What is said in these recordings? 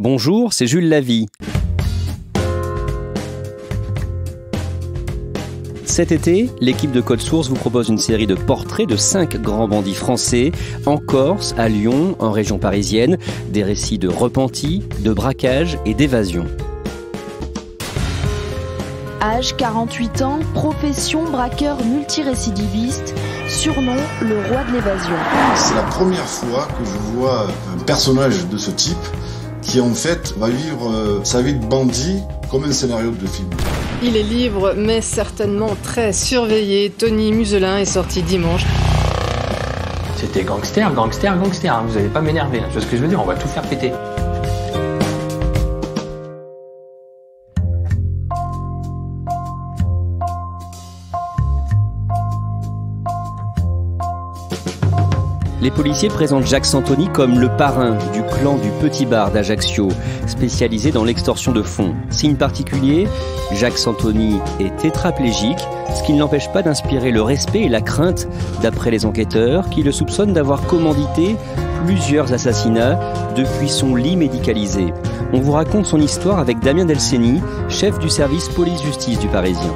Bonjour, c'est Jules Lavie. Cet été, l'équipe de Code Source vous propose une série de portraits de cinq grands bandits français en Corse, à Lyon, en région parisienne, des récits de repentis, de braquage et d'évasion. Âge 48 ans, profession braqueur multirécidiviste, surnom le roi de l'évasion. C'est la première fois que je vois un personnage de ce type qui en fait va vivre euh, sa vie de bandit comme un scénario de film. Il est libre, mais certainement très surveillé. Tony Muselin est sorti dimanche. C'était gangster, gangster, gangster. Hein. Vous n'allez pas m'énerver. Tu hein. vois ce que je veux dire On va tout faire péter. Les policiers présentent Jacques Santoni comme le parrain du clan du Petit Bar d'Ajaccio, spécialisé dans l'extorsion de fonds. Signe particulier, Jacques Santoni est tétraplégique, ce qui ne l'empêche pas d'inspirer le respect et la crainte d'après les enquêteurs qui le soupçonnent d'avoir commandité plusieurs assassinats depuis son lit médicalisé. On vous raconte son histoire avec Damien Delceni, chef du service police-justice du Parisien.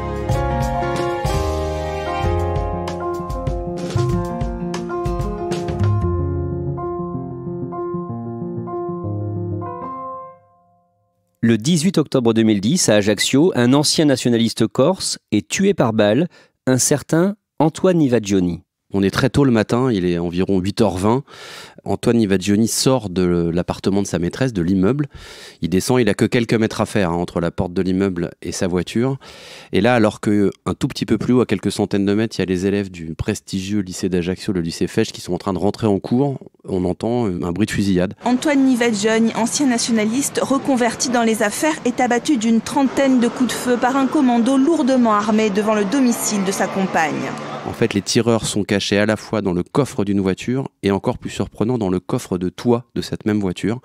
Le 18 octobre 2010, à Ajaccio, un ancien nationaliste corse est tué par balle, un certain Antoine Ivagioni. On est très tôt le matin, il est environ 8h20. Antoine Nivadjioni sort de l'appartement de sa maîtresse, de l'immeuble. Il descend, il a que quelques mètres à faire hein, entre la porte de l'immeuble et sa voiture. Et là, alors que un tout petit peu plus haut, à quelques centaines de mètres, il y a les élèves du prestigieux lycée d'Ajaccio, le lycée Fèche, qui sont en train de rentrer en cours, on entend euh, un bruit de fusillade. Antoine Nivagioni, ancien nationaliste reconverti dans les affaires, est abattu d'une trentaine de coups de feu par un commando lourdement armé devant le domicile de sa compagne. En fait, les tireurs sont cachés à la fois dans le coffre d'une voiture et encore plus surprenant dans le coffre de toit de cette même voiture.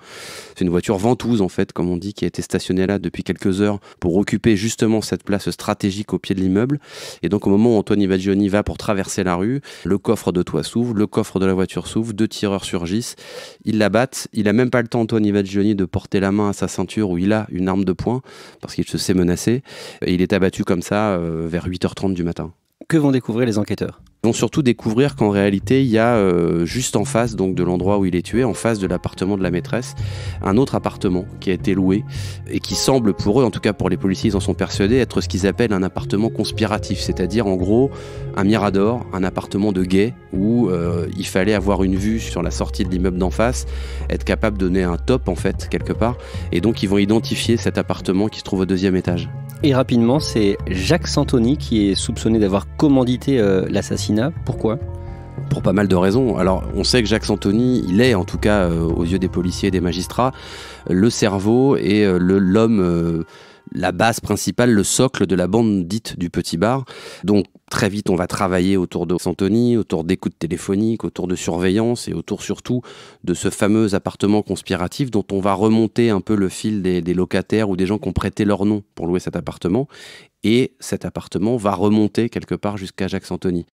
C'est une voiture ventouse en fait, comme on dit, qui a été stationnée là depuis quelques heures pour occuper justement cette place stratégique au pied de l'immeuble. Et donc au moment où Antoine Ivagioni va pour traverser la rue, le coffre de toit s'ouvre, le coffre de la voiture s'ouvre, deux tireurs surgissent, ils l'abattent. Il n'a même pas le temps Antoine Ivagioni de porter la main à sa ceinture où il a une arme de poing parce qu'il se sait menacé. il est abattu comme ça euh, vers 8h30 du matin que vont découvrir les enquêteurs Ils vont surtout découvrir qu'en réalité, il y a euh, juste en face donc de l'endroit où il est tué, en face de l'appartement de la maîtresse, un autre appartement qui a été loué et qui semble pour eux, en tout cas pour les policiers, ils en sont persuadés, être ce qu'ils appellent un appartement conspiratif, c'est-à-dire en gros un mirador, un appartement de guet où euh, il fallait avoir une vue sur la sortie de l'immeuble d'en face, être capable de donner un top en fait quelque part, et donc ils vont identifier cet appartement qui se trouve au deuxième étage. Et rapidement, c'est Jacques Santoni qui est soupçonné d'avoir commandité euh, l'assassinat. Pourquoi pour pas mal de raisons. Alors, on sait que Jacques Santoni, il est, en tout cas, euh, aux yeux des policiers et des magistrats, le cerveau et euh, l'homme la base principale, le socle de la bande dite du petit bar. Donc Très vite, on va travailler autour de Santoni, autour d'écoutes téléphoniques, autour de surveillance et autour surtout de ce fameux appartement conspiratif dont on va remonter un peu le fil des, locataires ou des gens qui ont prêté leur nom pour louer cet appartement. Et cet appartement va remonter quelque part jusqu'à Jacques Santoni.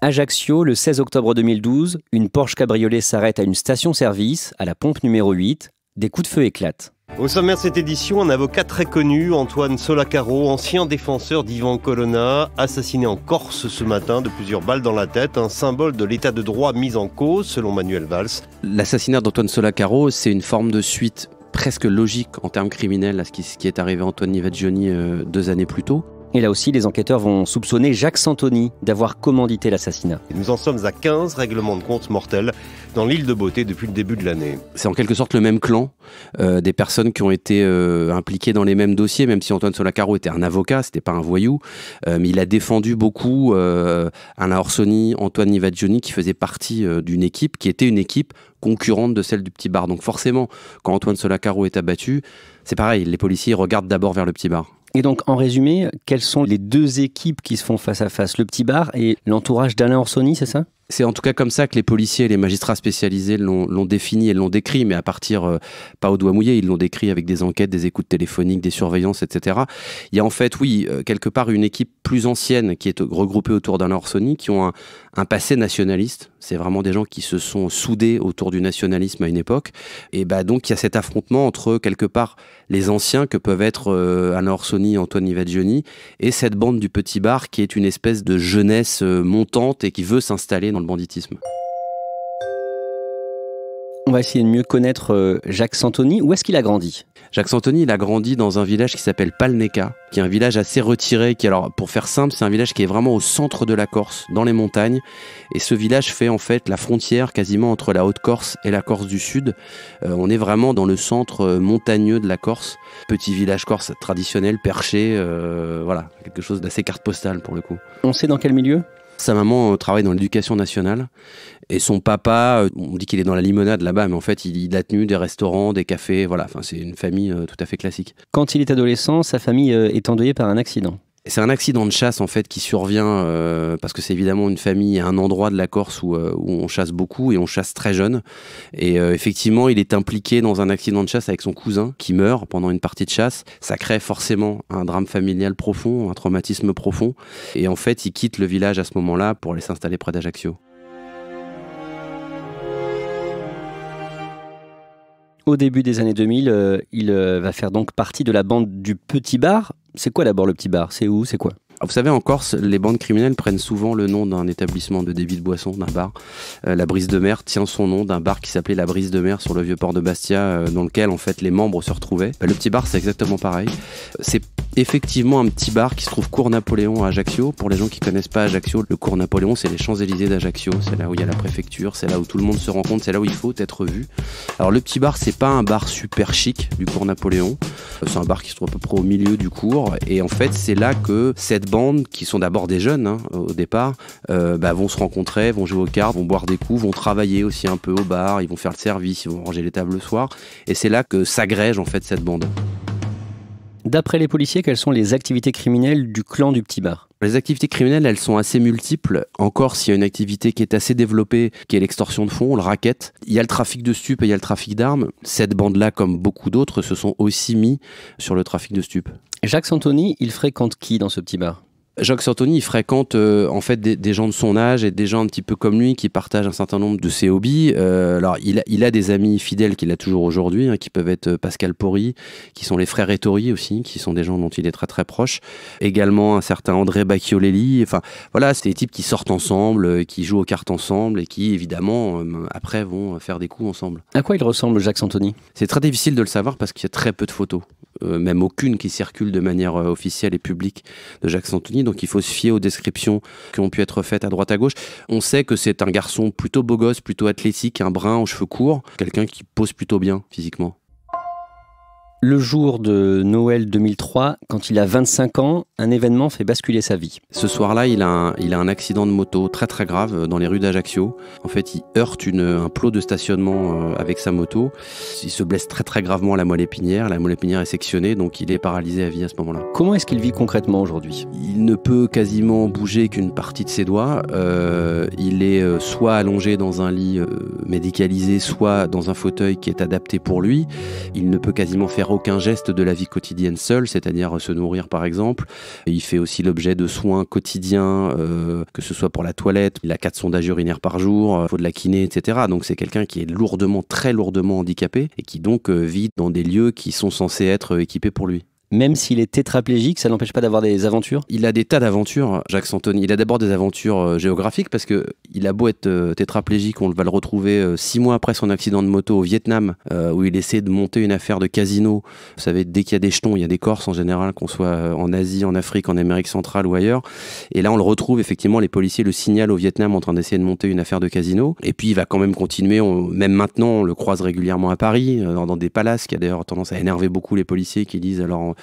Ajaccio, le 16 octobre 2012, une Porsche cabriolet s'arrête à une station-service, à la pompe numéro 8. Des coups de feu éclatent. Au sommaire de cette édition, un avocat très connu, Antoine Solacaro, ancien défenseur d'Ivan Colonna, assassiné en Corse ce matin de plusieurs balles dans la tête, un symbole de l'état de droit mis en cause, selon Manuel Valls. L'assassinat d'Antoine Solacaro, c'est une forme de suite presque logique en termes criminels à ce qui, est arrivé à Antoine Vaggioni euh, deux années plus tôt. Et là aussi, les enquêteurs vont soupçonner Jacques Santoni d'avoir commandité l'assassinat. Nous en sommes à 15 règlements de compte mortels dans l'île de Beauté depuis le début de l'année. C'est en quelque sorte le même clan, euh, des personnes qui ont été euh, impliquées dans les mêmes dossiers, même si Antoine Solacaro était un avocat, c'était pas un voyou, euh, mais il a défendu beaucoup Alain Orsoni, Antoine Ivagioni, qui faisait partie d'une équipe qui était une équipe concurrente de celle du Petit Bar. Donc forcément, quand Antoine Solacaro est abattu, c'est pareil, les policiers regardent d'abord vers le Petit Bar. Et donc, en résumé, quelles sont les deux équipes qui se font face à face Le petit bar et l'entourage d'Alain Orsoni, c'est ça c'est en tout cas comme ça que les policiers et les magistrats spécialisés l'ont défini et l'ont décrit, mais à partir, euh, pas au doigt mouillé, ils l'ont décrit avec des enquêtes, des écoutes téléphoniques, des surveillances, etc. Il y a en fait, oui, euh, quelque part une équipe plus ancienne qui est regroupée autour d'un Orsoni, qui ont un, passé nationaliste. C'est vraiment des gens qui se sont soudés autour du nationalisme à une époque. Et bah donc il y a cet affrontement entre quelque part les anciens que peuvent être euh, Orsoni, Antoine et cette bande du petit bar qui est une espèce de jeunesse euh, montante et qui veut s'installer dans banditisme. On va essayer de mieux connaître euh, Jacques Santoni. Où est-ce qu'il a grandi Jacques Santoni, il a grandi dans un village qui s'appelle Palneca, qui est un village assez retiré, qui, alors, pour faire simple, c'est un village qui est vraiment au centre de la Corse, dans les montagnes. Et ce village fait en fait la frontière quasiment entre la Haute-Corse et la Corse du Sud. Euh, on est vraiment dans le centre euh, montagneux de la Corse. Petit village corse traditionnel, perché, voilà, quelque chose d'assez carte postale pour le coup. On sait dans quel milieu sa maman euh, travaille dans l'éducation nationale et son papa, euh, on dit qu'il est dans la limonade là-bas, mais en fait, il, il, a tenu des restaurants, des cafés, voilà. Enfin, c'est une famille euh, tout à fait classique. Quand il est adolescent, sa famille est endeuillée par un accident. C'est un accident de chasse en fait qui survient euh, parce que c'est évidemment une famille, un endroit de la Corse euh, où, on chasse beaucoup et on chasse très jeune. Et euh, effectivement, il est impliqué dans un accident de chasse avec son cousin qui meurt pendant une partie de chasse. Ça crée forcément un drame familial profond, un traumatisme profond. Et en fait, il quitte le village à ce moment-là pour aller s'installer près d'Ajaccio. Au début des années 2000, il va faire donc partie de la bande du Petit Bar, c'est quoi d'abord le petit bar C'est où C'est quoi ah, vous savez, en Corse, les bandes criminelles prennent souvent le nom d'un établissement de débit de boissons, d'un bar. Euh, la Brise de Mer tient son nom d'un bar qui s'appelait la Brise de Mer sur le vieux port de Bastia, euh, dans lequel en fait les membres se retrouvaient. Euh, le petit bar, c'est exactement pareil. C'est effectivement un petit bar qui se trouve cours Napoléon à Ajaccio. Pour les gens qui connaissent pas Ajaccio, le cours Napoléon, c'est les Champs-Élysées d'Ajaccio. C'est là où il y a la préfecture, c'est là où tout le monde se rencontre, c'est là où il faut être vu. Alors le petit bar, c'est pas un bar super chic du cours Napoléon. C'est un bar qui se trouve à peu près au milieu du cours. Et en fait, c'est là que cette qui sont d'abord des jeunes hein, au départ, euh, bah, vont se rencontrer, vont jouer aux cartes, vont boire des coups, vont travailler aussi un peu au bar, ils vont faire le service, ils vont ranger les tables le soir. Et c'est là que s'agrège en fait cette bande. D'après les policiers, quelles sont les activités criminelles du clan du petit bar les activités criminelles, elles sont assez multiples. Encore, s'il y a une activité qui est assez développée, qui est l'extorsion de fonds, le racket, il y a le trafic de stupes et il y a le trafic d'armes. Cette bande-là, comme beaucoup d'autres, se sont aussi mis sur le trafic de stupes. Jacques Santoni, il fréquente qui dans ce petit bar Jacques Santoni, fréquente euh, en fait des, gens de son âge et des gens un petit peu comme lui qui partagent un certain nombre de ses hobbies. Euh, alors, il a, des amis fidèles qu'il a toujours aujourd'hui, hein, qui peuvent être euh, Pascal Porry, qui sont les frères Ettori aussi, qui sont des gens dont il est très très proche. Également un certain André Bacchiolelli. Enfin, voilà, c'est des types qui sortent ensemble, qui jouent aux cartes ensemble et qui, évidemment, après vont faire des coups ensemble. À quoi il ressemble Jacques Santoni C'est très difficile de le savoir parce qu'il y a très peu de photos. Euh, même aucune qui circule de manière euh, officielle et publique de Jacques Santoni. Donc il faut se fier aux descriptions qui ont pu être faites à droite à gauche. On sait que c'est un garçon plutôt beau gosse, plutôt athlétique, un brun aux cheveux courts, quelqu'un qui pose plutôt bien physiquement. Le jour de Noël 2003, quand il a 25 ans, un événement fait basculer sa vie. Ce soir-là, il, a un accident de moto très très grave euh, dans les rues d'Ajaccio. En fait, il heurte un plot de stationnement euh, avec sa moto. Il se blesse très très gravement à la moelle épinière. La moelle épinière est sectionnée, donc il est paralysé à vie à ce moment-là. Comment est-ce qu'il vit concrètement aujourd'hui Il ne peut quasiment bouger qu'une partie de ses doigts. Euh, il est soit allongé dans un lit médicalisé, soit dans un fauteuil qui est adapté pour lui. Il ne peut quasiment faire aucun geste de la vie quotidienne seul, c'est-à-dire se nourrir par exemple. Il fait aussi l'objet de soins quotidiens, euh, que ce soit pour la toilette, il a quatre sondages urinaires par jour, il euh, faut de la kiné, etc. Donc c'est quelqu'un qui est lourdement, très lourdement handicapé et qui donc euh, vit dans des lieux qui sont censés être équipés pour lui même s'il est tétraplégique, ça n'empêche pas d'avoir des aventures Il a des tas d'aventures, Jacques Santoni. Il a d'abord des aventures euh, géographiques parce que il a beau être euh, tétraplégique, on va le retrouver euh, six mois après son accident de moto au Vietnam, où il essaie de monter une affaire de casino. Vous savez, dès qu'il y a des jetons, il y a des Corses en général, qu'on soit en Asie, en Afrique, en Amérique centrale ou ailleurs. Et là, on le retrouve effectivement, les policiers le signalent au Vietnam en train d'essayer de monter une affaire de casino. Et puis, il va quand même continuer, même maintenant, on le croise régulièrement à Paris, dans, dans des palaces, qui a d'ailleurs tendance à énerver beaucoup les policiers qui disent alors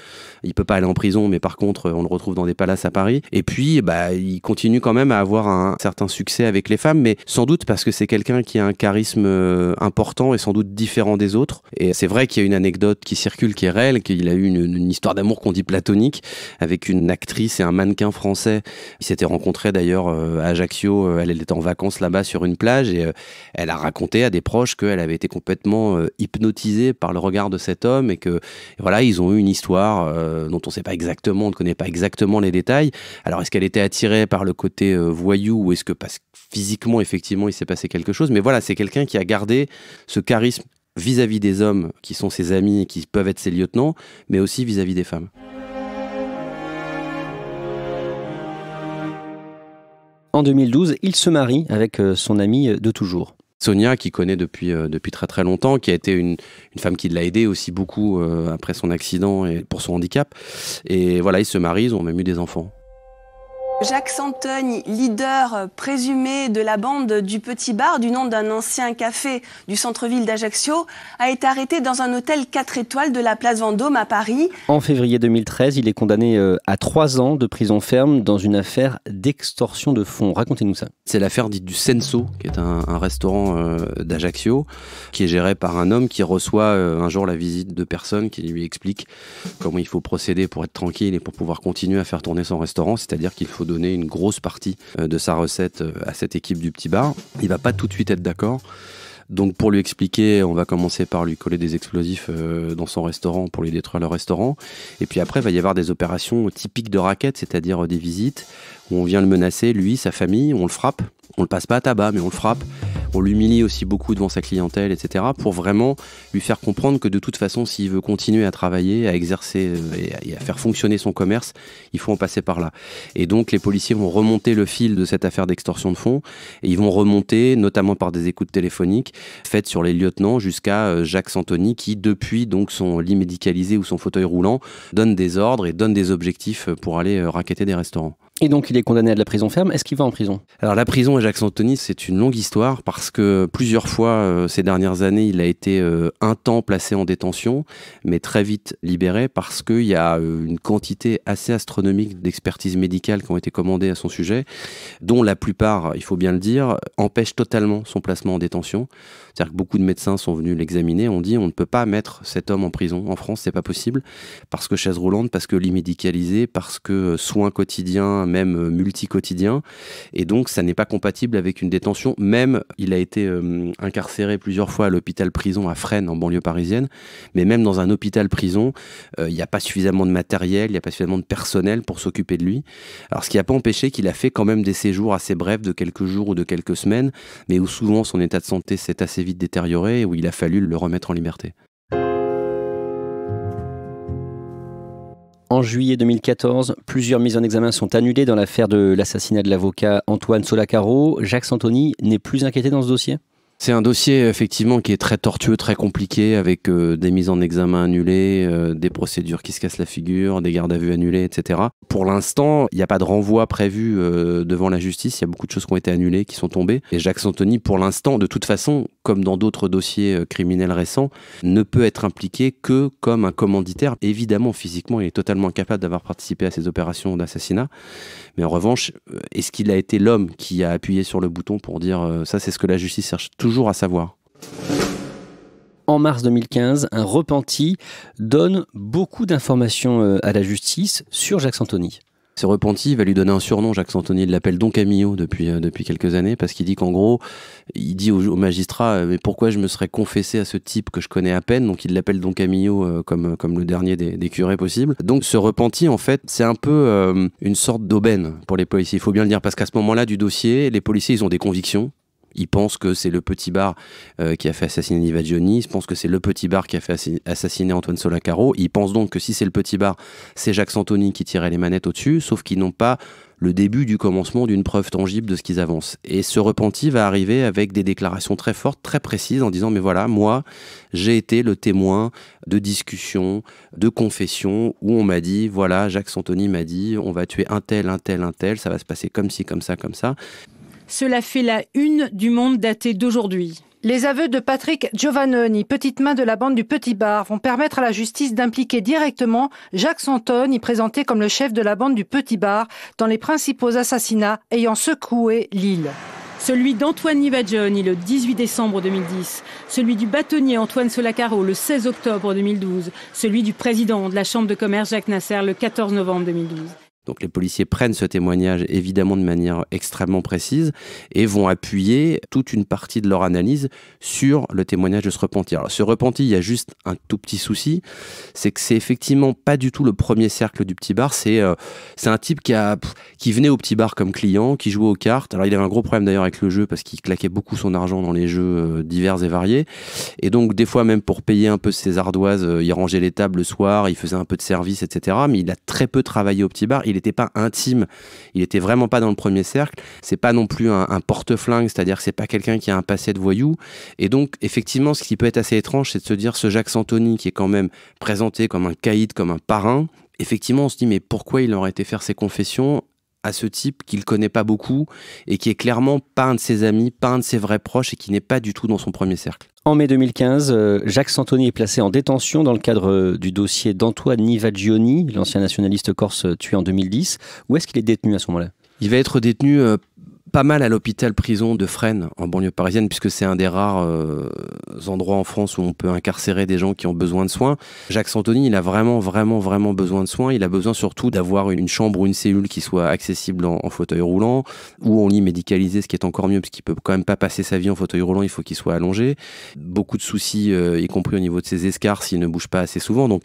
il peut pas aller en prison, mais par contre, on le retrouve dans des palaces à Paris. Et puis, bah, il continue quand même à avoir un certain succès avec les femmes, mais sans doute parce que c'est quelqu'un qui a un charisme euh, important et sans doute différent des autres. Et c'est vrai qu'il y a une anecdote qui circule, qui est réelle, qu'il a eu une, histoire d'amour qu'on dit platonique avec une actrice et un mannequin français. Ils s'étaient rencontrés d'ailleurs euh, à Ajaccio. Euh, elle, était en vacances là-bas sur une plage et elle a raconté à des proches qu'elle avait été complètement hypnotisée par le regard de cet homme et que voilà, ils ont eu une histoire euh, dont on ne sait pas exactement, on ne connaît pas exactement les détails. Alors, est-ce qu'elle était attirée par le côté euh, voyou ou est-ce que physiquement, effectivement, il s'est passé quelque chose Mais voilà, c'est quelqu'un qui a gardé ce charisme vis-à-vis -vis des hommes qui sont ses amis et qui peuvent être ses lieutenants, mais aussi vis à -vis des femmes. En 2012, il se marie avec euh, son ami de toujours. Sonia, qui connaît depuis, euh, depuis très très longtemps, qui a été une, une femme qui l'a aidé aussi beaucoup euh, après son accident et pour son handicap. Et voilà, ils se marient, ils ont même eu des enfants. Jacques Santogne, leader présumé de la bande du Petit Bar, du nom d'un ancien café du centre-ville d'Ajaccio, a été arrêté dans un hôtel 4 étoiles de la place Vendôme à Paris. En février 2013, il est condamné euh, à 3 ans de prison ferme dans une affaire d'extorsion de fonds. Racontez-nous ça. C'est l'affaire dite du Senso, qui est un, un restaurant euh, d'Ajaccio, qui est géré par un homme qui reçoit euh, un jour la visite de personnes qui lui expliquent comment il faut procéder pour être tranquille et pour pouvoir continuer à faire tourner son restaurant, c'est-à-dire qu'il faut donner une grosse partie euh, de sa recette euh, à cette équipe du petit bar. Il va pas tout de suite être d'accord. Donc pour lui expliquer, on va commencer par lui coller des explosifs euh, dans son restaurant pour lui détruire le restaurant. Et puis après, il va y avoir des opérations typiques de raquettes, c'est-à-dire des visites où on vient le menacer, lui, sa famille, on le frappe. On le passe pas à tabac, mais on le frappe on l'humilie aussi beaucoup devant sa clientèle, etc., pour vraiment lui faire comprendre que de toute façon, s'il veut continuer à travailler, à exercer euh, et à faire fonctionner son commerce, il faut en passer par là. Et donc, les policiers vont remonter le fil de cette affaire d'extorsion de fonds, et ils vont remonter, notamment par des écoutes téléphoniques faites sur les lieutenants, jusqu'à euh, Jacques Santoni, qui, depuis donc son lit médicalisé ou son fauteuil roulant, donne des ordres et donne des objectifs pour aller euh, raqueter des restaurants. Et donc, il est condamné à de la prison ferme. Est-ce qu'il va en prison Alors, la prison à Jacques Santoni, c'est une longue histoire parce que plusieurs fois euh, ces dernières années, il a été euh, un temps placé en détention, mais très vite libéré parce qu'il y a euh, une quantité assez astronomique d'expertises médicales qui ont été commandées à son sujet, dont la plupart, il faut bien le dire, empêchent totalement son placement en détention. C'est-à-dire que beaucoup de médecins sont venus l'examiner, ont dit on ne peut pas mettre cet homme en prison en France, c'est pas possible parce que chaise roulante, parce que lit médicalisé, parce que soins quotidiens même euh, multi Et donc, ça n'est pas compatible avec une détention. Même, il a été euh, incarcéré plusieurs fois à l'hôpital prison à Fresnes, en banlieue parisienne. Mais même dans un hôpital prison, euh, il n'y a pas suffisamment de matériel, il n'y a pas suffisamment de personnel pour s'occuper de lui. Alors, ce qui n'a pas empêché qu'il a fait quand même des séjours assez brefs de quelques jours ou de quelques semaines, mais où souvent son état de santé s'est assez vite détérioré et où il a fallu le remettre en liberté. En juillet 2014, plusieurs mises en examen sont annulées dans l'affaire de l'assassinat de l'avocat Antoine Solacaro. Jacques Santoni n'est plus inquiété dans ce dossier c'est un dossier effectivement qui est très tortueux, très compliqué, avec euh, des mises en examen annulées, euh, des procédures qui se cassent la figure, des gardes à vue annulées, etc. Pour l'instant, il n'y a pas de renvoi prévu euh, devant la justice. Il y a beaucoup de choses qui ont été annulées, qui sont tombées. Et Jacques Santoni, pour l'instant, de toute façon, comme dans d'autres dossiers criminels récents, ne peut être impliqué que comme un commanditaire. Évidemment, physiquement, il est totalement incapable d'avoir participé à ces opérations d'assassinat. Mais en revanche, est-ce qu'il a été l'homme qui a appuyé sur le bouton pour dire ça, c'est ce que la justice cherche à savoir. En mars 2015, un repenti donne beaucoup d'informations euh, à la justice sur Jacques Santoni. Ce repenti va lui donner un surnom, Jacques Santoni, il l'appelle Don Camillo depuis, euh, depuis quelques années, parce qu'il dit qu'en gros, il dit au, magistrat, euh, mais pourquoi je me serais confessé à ce type que je connais à peine, donc il l'appelle Don Camillo comme, comme le dernier des, des, curés possibles. Donc ce repenti, en fait, c'est un peu une sorte d'aubaine pour les policiers, il faut bien le dire, parce qu'à ce moment-là du dossier, les policiers, ils ont des convictions, euh, ils pensent que c'est le petit bar qui a fait assassiner Nivagioni, ils pense que c'est le petit bar qui a fait assassiner Antoine Solacaro, ils pensent donc que si c'est le petit bar, c'est Jacques Santoni qui tirait les manettes au-dessus, sauf qu'ils n'ont pas le début du commencement d'une preuve tangible de ce qu'ils avancent. Et ce repenti va arriver avec des déclarations très fortes, très précises, en disant, mais voilà, moi, j'ai été le témoin de discussions, de confessions, où on m'a dit, voilà, Jacques Santoni m'a dit, on va tuer un tel, un tel, un tel, ça va se passer comme ci, comme ça, comme ça. Cela fait la une du monde daté d'aujourd'hui. Les aveux de Patrick Giovannoni, petite main de la bande du Petit Bar, vont permettre à la justice d'impliquer directement Jacques Santoni, présenté comme le chef de la bande du Petit Bar, dans les principaux assassinats ayant secoué l'île. Celui d'Antoine Nivagioni le 18 décembre 2010, celui du bâtonnier Antoine Solacaro le 16 octobre 2012, celui du président de la Chambre de commerce Jacques Nasser le 14 novembre 2012. Donc les policiers prennent ce témoignage évidemment de manière extrêmement précise et vont appuyer toute une partie de leur analyse sur le témoignage de ce repenti. Alors ce repenti, il y a juste un tout petit souci, c'est que c'est effectivement pas du tout le premier cercle du petit bar, c'est euh, un type qui, qui venait au petit bar comme client, qui jouait aux cartes. Alors il avait un gros problème d'ailleurs avec le jeu parce qu'il claquait beaucoup son argent dans les jeux euh, divers et variés. Et donc des fois même pour payer un peu ses ardoises, euh, il rangeait les tables le soir, il faisait un peu de service, etc. Mais il a très peu travaillé au petit bar n'était pas intime, il n'était vraiment pas dans le premier cercle. C'est pas non plus un, porte-flingue, c'est-à-dire c'est pas quelqu'un qui a un passé de voyou. Et donc, effectivement, ce qui peut être assez étrange, c'est de se dire ce Jacques Santoni, qui est quand même présenté comme un caïd, comme un parrain, effectivement, on se dit mais pourquoi il aurait été faire ses confessions à ce type qu'il connaît pas beaucoup et qui est clairement pas un de ses amis, pas un de ses vrais proches et qui n'est pas du tout dans son premier cercle. En mai 2015, euh, Jacques Santoni est placé en détention dans le cadre euh, du dossier d'Antoine Nivagioni, l'ancien nationaliste corse tué en 2010. Où est-ce qu'il est détenu à ce moment-là il va être détenu euh, pas mal à l'hôpital prison de Fresnes, en banlieue parisienne, puisque c'est un des rares euh, endroits en France où on peut incarcérer des gens qui ont besoin de soins. Jacques Santoni, il a vraiment, vraiment, vraiment besoin de soins. Il a besoin surtout d'avoir une chambre ou une cellule qui soit accessible en, fauteuil roulant ou en lit médicalisé, ce qui est encore mieux, parce qu'il peut quand même pas passer sa vie en fauteuil roulant, il faut qu'il soit allongé. Beaucoup de soucis, euh, y compris au niveau de ses escarres, s'il ne bouge pas assez souvent. Donc,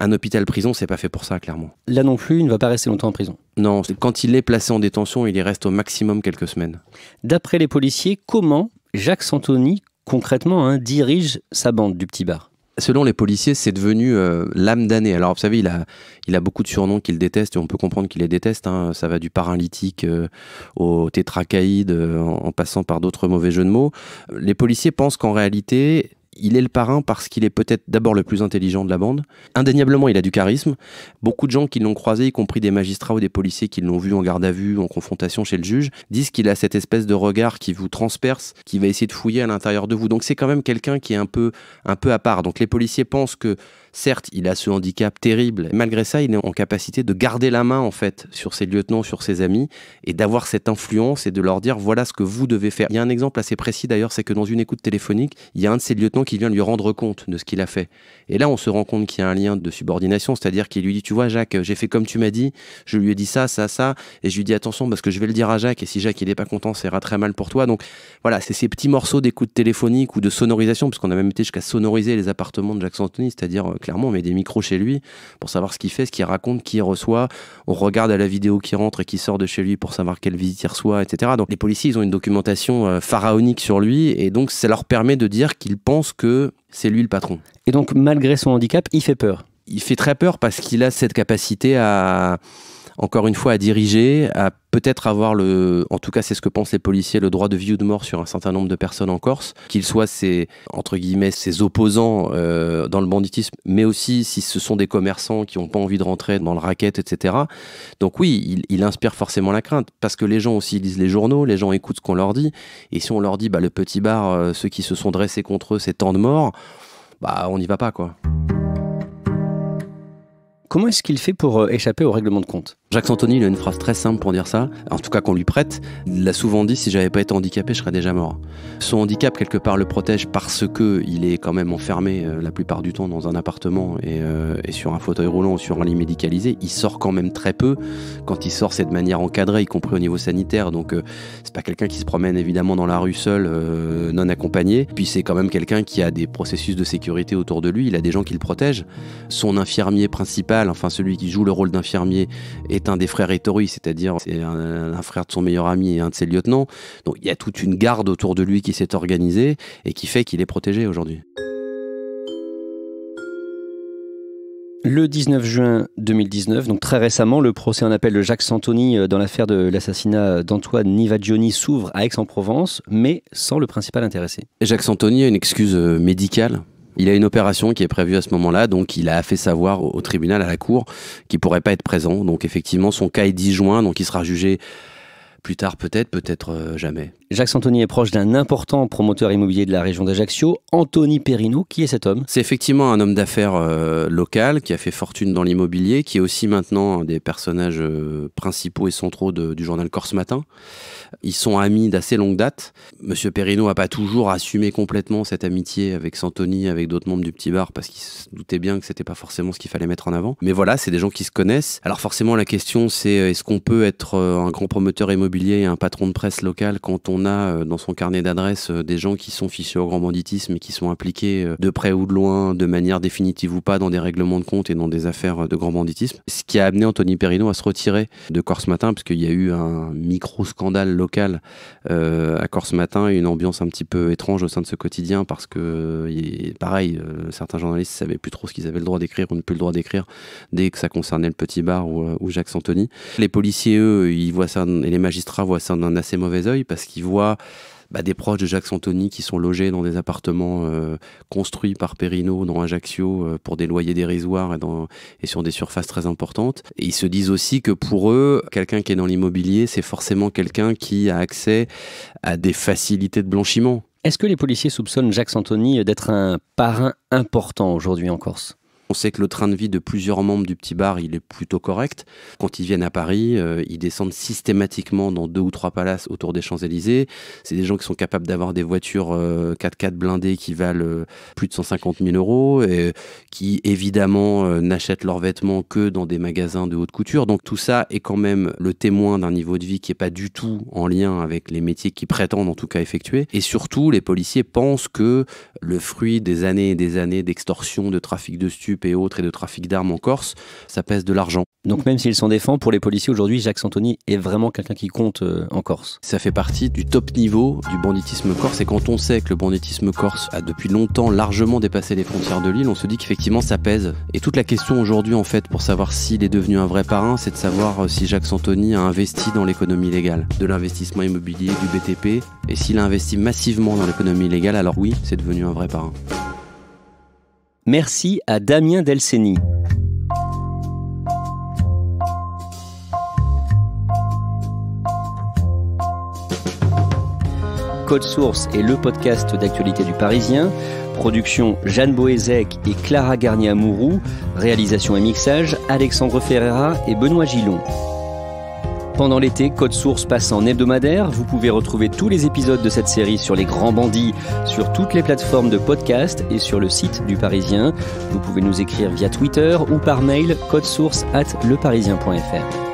un hôpital-prison, c'est pas fait pour ça, clairement. Là non plus, il ne va pas rester longtemps en prison. Non, quand il est placé en détention, il y reste au maximum quelques semaines. D'après les policiers, comment Jacques Santoni, concrètement, hein, dirige sa bande du petit bar selon les policiers, c'est devenu euh, l'âme d'année. Alors, vous savez, il a, il a beaucoup de surnoms qu'il déteste et on peut comprendre qu'il les déteste. Hein. Ça va du paralytique euh, au tétracaïde euh, en, passant par d'autres mauvais jeux de mots. Les policiers pensent qu'en réalité, il est le parrain parce qu'il est peut-être d'abord le plus intelligent de la bande. Indéniablement, il a du charisme. Beaucoup de gens qui l'ont croisé, y compris des magistrats ou des policiers qui l'ont vu en garde à vue, en confrontation chez le juge, disent qu'il a cette espèce de regard qui vous transperce, qui va essayer de fouiller à l'intérieur de vous. Donc c'est quand même quelqu'un qui est un peu, un peu à part. Donc les policiers pensent que Certes, il a ce handicap terrible. Malgré ça, il est en capacité de garder la main, en fait, sur ses lieutenants, sur ses amis, et d'avoir cette influence et de leur dire voilà ce que vous devez faire. Il y a un exemple assez précis d'ailleurs, c'est que dans une écoute téléphonique, il y a un de ses lieutenants qui vient lui rendre compte de ce qu'il a fait. Et là, on se rend compte qu'il y a un lien de subordination, c'est-à-dire qu'il lui dit tu vois, Jacques, j'ai fait comme tu m'as dit, je lui ai dit ça, ça, ça, et je lui dis attention parce que je vais le dire à Jacques, et si Jacques il n'est pas content, ça ira très mal pour toi. Donc voilà, c'est ces petits morceaux d'écoute téléphonique ou de sonorisation, parce qu'on a même été jusqu'à sonoriser les appartements de Jacques Anthony, c'est-à-dire euh, clairement, on met des micros chez lui pour savoir ce qu'il fait, ce qu'il raconte, qui reçoit. On regarde à la vidéo qui rentre et qui sort de chez lui pour savoir quelle visite il reçoit, etc. Donc les policiers, ils ont une documentation euh, pharaonique sur lui et donc ça leur permet de dire qu'ils pensent que c'est lui le patron. Et donc malgré son handicap, il fait peur. Il fait très peur parce qu'il a cette capacité à encore une fois, à diriger, à peut-être avoir le, en tout cas c'est ce que pensent les policiers, le droit de vie ou de mort sur un certain nombre de personnes en Corse, qu'ils soient ses, entre guillemets, ses opposants euh, dans le banditisme, mais aussi si ce sont des commerçants qui n'ont pas envie de rentrer dans le racket, etc. Donc oui, il, inspire forcément la crainte, parce que les gens aussi lisent les journaux, les gens écoutent ce qu'on leur dit, et si on leur dit, bah, le petit bar, euh, ceux qui se sont dressés contre eux, c'est tant de morts, bah on n'y va pas quoi. Comment est-ce qu'il fait pour euh, échapper au règlement de compte Jacques Santoni, il a une phrase très simple pour dire ça, en tout cas qu'on lui prête. Il l'a souvent dit si j'avais pas été handicapé, je serais déjà mort. Son handicap, quelque part, le protège parce que il est quand même enfermé euh, la plupart du temps dans un appartement euh, et, sur un fauteuil roulant ou sur un lit médicalisé. Il sort quand même très peu. Quand il sort, c'est de manière encadrée, y compris au niveau sanitaire. Donc, euh, c'est pas quelqu'un qui se promène évidemment dans la rue seul, non accompagné. Puis, c'est quand même quelqu'un qui a des processus de sécurité autour de lui. Il a des gens qui le protègent. Son infirmier principal, enfin, celui qui joue le rôle d'infirmier, est est un des frères Ettori, c'est-à-dire c'est un, un, frère de son meilleur ami et un de ses lieutenants. Donc il y a toute une garde autour de lui qui s'est organisée et qui fait qu'il est protégé aujourd'hui. Le 19 juin 2019, donc très récemment, le procès en appel de Jacques Santoni euh, dans l'affaire de l'assassinat d'Antoine Nivagioni s'ouvre à Aix-en-Provence, mais sans le principal intéressé. Jacques Santoni a une excuse euh, médicale il a une opération qui est prévue à ce moment-là, donc il a fait savoir au, tribunal, à la cour, qu'il pourrait pas être présent. Donc effectivement, son cas est juin, donc il sera jugé plus tard peut-être, peut-être euh, jamais. Jacques Santoni est proche d'un important promoteur immobilier de la région d'Ajaccio, Anthony Perrino. Qui est cet homme C'est effectivement un homme d'affaires euh, local qui a fait fortune dans l'immobilier, qui est aussi maintenant un des personnages euh, principaux et centraux du journal Corse Matin. Ils sont amis d'assez longue date. Monsieur Perrino n'a pas toujours assumé complètement cette amitié avec Santoni, avec d'autres membres du Petit Bar, parce qu'il se doutait bien que c'était pas forcément ce qu'il fallait mettre en avant. Mais voilà, c'est des gens qui se connaissent. Alors forcément, la question c'est est-ce qu'on peut être un grand promoteur immobilier lié et un patron de presse local, quand on a euh, dans son carnet d'adresse euh, des gens qui sont fichés au grand banditisme et qui sont impliqués euh, de près ou de loin, de manière définitive ou pas, dans des règlements de compte et dans des affaires de grand banditisme, ce qui a amené Anthony Perrino à se retirer de Corse Matin, parce qu'il y a eu un micro-scandale local à Corse Matin une ambiance un petit peu étrange au sein de ce quotidien, parce que, pareil, certains journalistes ne savaient plus trop ce qu'ils avaient le droit d'écrire ou ne plus le droit d'écrire dès que ça concernait le petit bar ou, Jacques Anthony. Les policiers, eux, ils voient ça, et les magistrats, magistrat voit ça d'un assez mauvais oeil parce qu'il voit bah, des proches de Jacques Santoni qui sont logés dans des appartements euh, construits par Perrino dans Ajaccio euh, pour des loyers dérisoires et, et, sur des surfaces très importantes. Et ils se disent aussi que pour eux, quelqu'un qui est dans l'immobilier, c'est forcément quelqu'un qui a accès à des facilités de blanchiment. Est-ce que les policiers soupçonnent Jacques Santoni d'être un parrain important aujourd'hui en Corse on sait que le train de vie de plusieurs membres du petit bar, il est plutôt correct. Quand ils viennent à Paris, euh, ils descendent systématiquement dans deux ou trois palaces autour des Champs-Élysées. C'est des gens qui sont capables d'avoir des voitures 4x4 euh, blindées qui valent euh, plus de 150 000 euros et qui, évidemment, n'achètent leurs vêtements que dans des magasins de haute couture. Donc tout ça est quand même le témoin d'un niveau de vie qui n'est pas du tout en lien avec les métiers qu'ils prétendent en tout cas effectuer. Et surtout, les policiers pensent que le fruit des années et des années d'extorsion, de trafic de stupes, et autres et de trafic d'armes en Corse, ça pèse de l'argent. Donc même s'il s'en défend, pour les policiers aujourd'hui, Jacques Santoni est vraiment quelqu'un qui compte euh, en Corse. Ça fait partie du top niveau du banditisme corse et quand on sait que le banditisme corse a depuis longtemps largement dépassé les frontières de l'île, on se dit qu'effectivement ça pèse. Et toute la question aujourd'hui en fait pour savoir s'il est devenu un vrai parrain, c'est de savoir euh, si Jacques Santoni a investi dans l'économie légale, de l'investissement immobilier, du BTP, et s'il a investi massivement dans l'économie légale, alors oui, c'est devenu un vrai parrain. Merci à Damien Delceni. Code Source est le podcast d'actualité du Parisien. Production Jeanne Boézek et Clara Garnier-Amouroux. Réalisation et mixage Alexandre Ferreira et Benoît Gillon. Pendant l'été, Code Source passe en hebdomadaire. Vous pouvez retrouver tous les épisodes de cette série sur les grands bandits, sur toutes les plateformes de podcast et sur le site du Parisien. Vous pouvez nous écrire via Twitter ou par mail codesource at leparisien.fr.